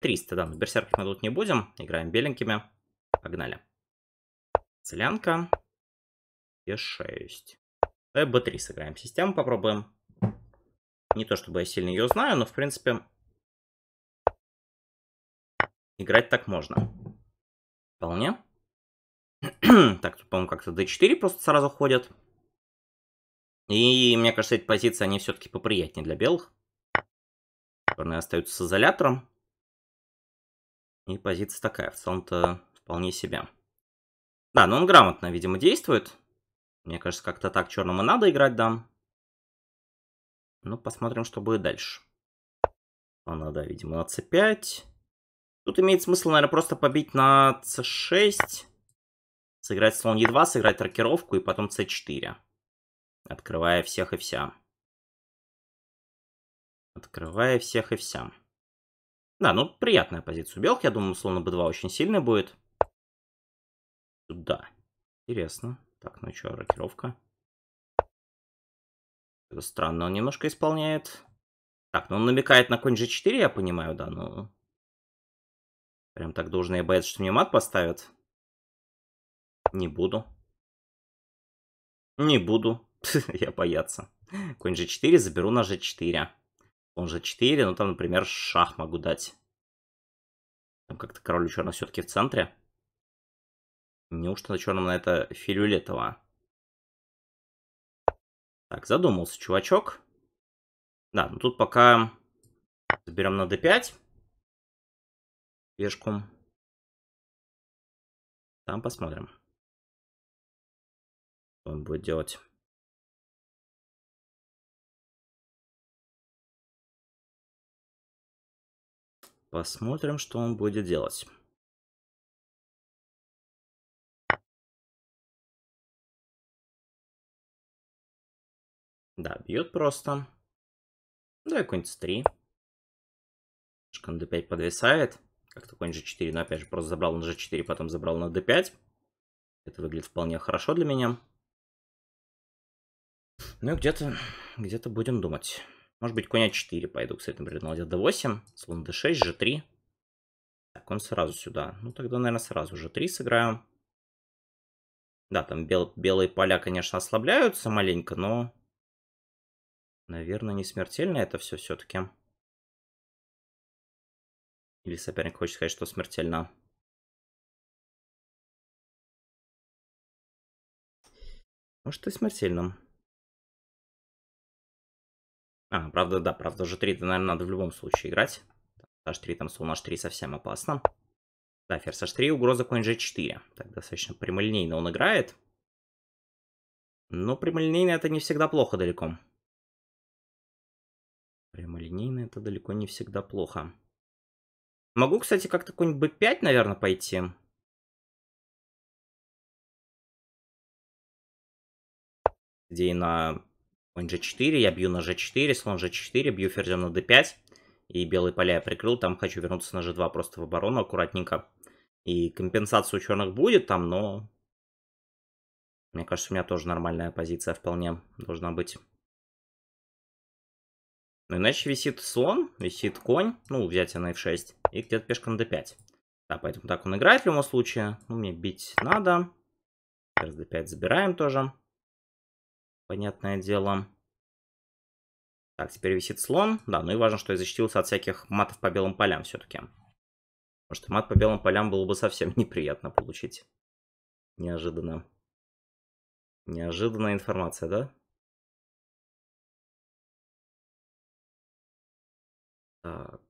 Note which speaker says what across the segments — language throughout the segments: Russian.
Speaker 1: 300, да, с берсерков мы тут не будем. Играем беленькими. Погнали. Целянка. Е6. Давай 3 сыграем. Систему попробуем. Не то чтобы я сильно ее знаю, но в принципе
Speaker 2: играть так можно. Вполне. так,
Speaker 1: тут, по-моему, как-то d4 просто сразу ходят. И мне кажется, эти позиции, они все-таки поприятнее для белых. Черные остаются с изолятором. И позиция такая, в целом-то вполне себе. Да, но он грамотно, видимо, действует. Мне кажется, как-то так черному надо играть, да. Ну, посмотрим, что будет дальше. Она, да, видимо, на c5. Тут имеет смысл, наверное, просто побить на c6. Сыграть слон e2, сыграть рокировку и потом c4. Открывая всех и вся.
Speaker 2: Открывая всех и вся. Да, ну, приятная позиция у белых. Я думаю, слон на b2 очень сильный будет. Сюда.
Speaker 1: Интересно. Так, ну что, рокировка. Это странно, он немножко исполняет. Так, ну он намекает на конь g4, я понимаю, да, ну... Прям так должен я бояться, что мне мат поставят. Не буду. Не буду. я бояться. Конь g4, заберу на g4. Он же 4, но там, например, шах могу дать. Там как-то король черных все-таки в центре. Неужто на черном на
Speaker 2: это фиолетово? Так, задумался чувачок.
Speaker 3: Да, ну тут пока заберем на d5. Пешку. Там посмотрим, что он будет делать. Посмотрим, что он будет делать. Да, бьет просто. Давай какой-нибудь с 3. Шкан d5 подвисает.
Speaker 1: Как-то конь g4, но опять же просто забрал на g4, потом забрал на d5. Это выглядит вполне хорошо для меня. Ну и где-то где-то будем думать. Может быть, коня 4 пойду, кстати, например, на ладья d8, слон d6, g3. Так, он сразу сюда. Ну, тогда, наверное, сразу g3 сыграем. Да, там бел белые поля, конечно, ослабляются маленько, но...
Speaker 3: Наверное, не смертельно это все все-таки. Или соперник хочет сказать, что смертельно. Может, и смертельно.
Speaker 1: А, правда, да, правда, g3, наверное, надо в любом случае играть. h3, там, слон h3 совсем опасно. Да, ферзь h3, угроза конь g4. Так, достаточно прямолинейно он играет. Но прямолинейно это не всегда плохо далеко.
Speaker 2: Прямолинейно это далеко не всегда плохо. Могу, кстати, как-то какой-нибудь b5, наверное, пойти.
Speaker 1: Где и на Конь g4, я бью на g4, слон g4, бью ферзем на d5. И белые поля я прикрыл, там хочу вернуться на g2 просто в оборону аккуратненько. И компенсация у черных будет там, но... Мне кажется, у меня тоже нормальная позиция вполне должна быть. Ну, иначе висит слон, висит конь, ну, взятие на f6, и где-то пешка на d5. Да, поэтому так он играет в любом случае. Ну, мне бить надо. Ферзь d5 забираем тоже понятное дело. Так, теперь висит слон. Да, ну и важно, что я защитился от всяких матов по белым полям все-таки. Потому что мат по белым полям было бы совсем неприятно получить. Неожиданно.
Speaker 3: Неожиданная информация, да? Так.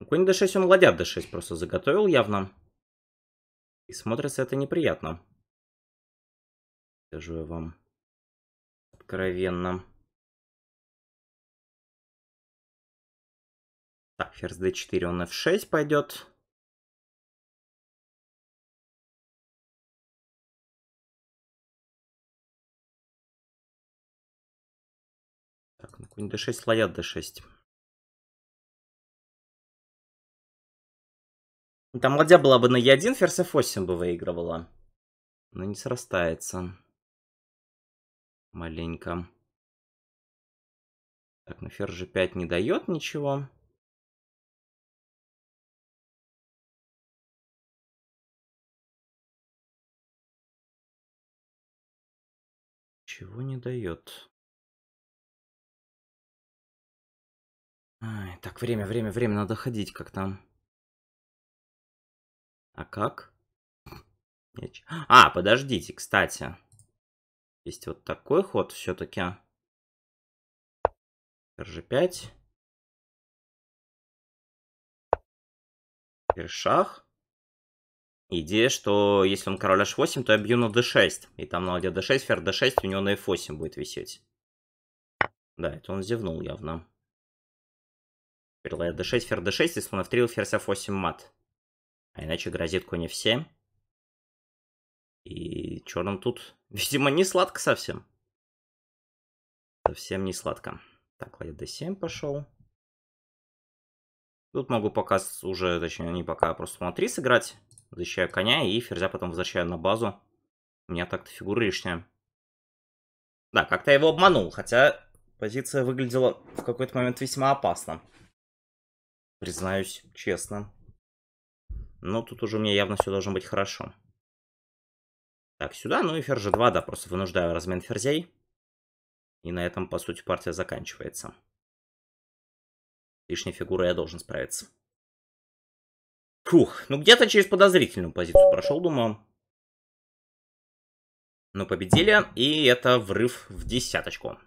Speaker 3: Ну, конь d6 он ладья d6 просто заготовил явно. И смотрится это неприятно. Скажу я вам откровенно. Так, ферзь d4, он f6 пойдет. Так, ну конь d6, ладья d6. Ну,
Speaker 2: там ладья была бы на Е1, ферзь F8 бы выигрывала. Но не срастается.
Speaker 3: Маленько. Так, ну ферзь G5 не дает ничего. Чего не дает? Ай, так, время, время, время, надо ходить как там.
Speaker 2: А как? А, подождите, кстати.
Speaker 3: Есть вот такой ход все-таки. Рж5. Теперь шах.
Speaker 1: Идея, что если он король h8, то я бью на d6. И там на ладья d6, ферзь d6, у него на f8 будет висеть. Да, это он зевнул явно. Теперь ладья d6, ферзь d6, и слон f3, ферзь f8 мат. А иначе грозит коне все. И черным тут, видимо, не сладко совсем. Совсем не сладко. Так, ладья d7 пошел. Тут могу пока уже, точнее, не пока, а просто на 3 сыграть. Защищаю коня и ферзя потом возвращаю на базу. У меня так-то фигура лишняя. Да, как-то я его обманул, хотя позиция выглядела в какой-то момент весьма опасно. Признаюсь честно. Но тут уже у меня явно все должно быть хорошо. Так, сюда, ну и ферзь 2, да, просто вынуждаю размен ферзей. И на этом, по сути, партия заканчивается.
Speaker 2: Лишней фигурой я должен справиться. Фух, ну где-то через подозрительную позицию прошел, думаю. Но ну, победили, и это врыв в десяточку.